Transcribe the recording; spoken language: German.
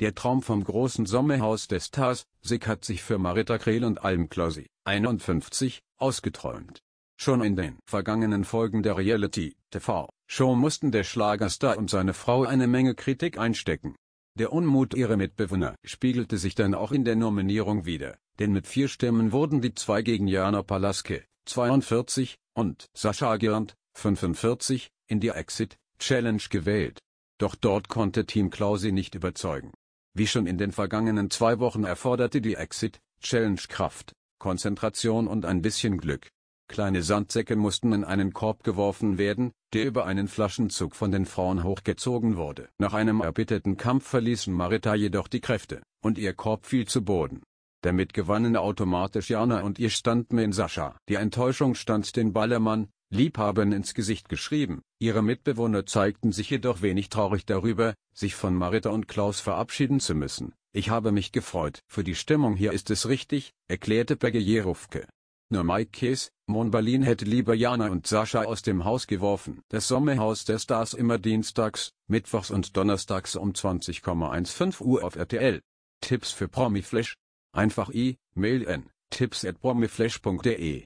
Der Traum vom großen Sommerhaus des Stars, Sick hat sich für Marita Krehl und Alm Klossi, 51, ausgeträumt. Schon in den vergangenen Folgen der Reality-TV-Show mussten der Schlagerstar und seine Frau eine Menge Kritik einstecken. Der Unmut ihrer Mitbewohner spiegelte sich dann auch in der Nominierung wider, denn mit vier Stimmen wurden die zwei gegen Jana Palaske, 42, und Sascha Girnd, 45, in die Exit-Challenge gewählt. Doch dort konnte Team Klausi nicht überzeugen. Wie schon in den vergangenen zwei Wochen erforderte die Exit Challenge Kraft, Konzentration und ein bisschen Glück. Kleine Sandsäcke mussten in einen Korb geworfen werden, der über einen Flaschenzug von den Frauen hochgezogen wurde. Nach einem erbitterten Kampf verließen Marita jedoch die Kräfte, und ihr Korb fiel zu Boden. Damit gewannen automatisch Jana und ihr Standmen Sascha. Die Enttäuschung stand den Ballermann, Liebhabern ins Gesicht geschrieben. Ihre Mitbewohner zeigten sich jedoch wenig traurig darüber, sich von Marita und Klaus verabschieden zu müssen. Ich habe mich gefreut. Für die Stimmung hier ist es richtig, erklärte Bergejerowke. Nur Maikes, Berlin hätte lieber Jana und Sascha aus dem Haus geworfen. Das Sommerhaus der Stars immer dienstags, mittwochs und donnerstags um 20,15 Uhr auf RTL. Tipps für Promiflash? Einfach i-Mail n tipps at promiflash.de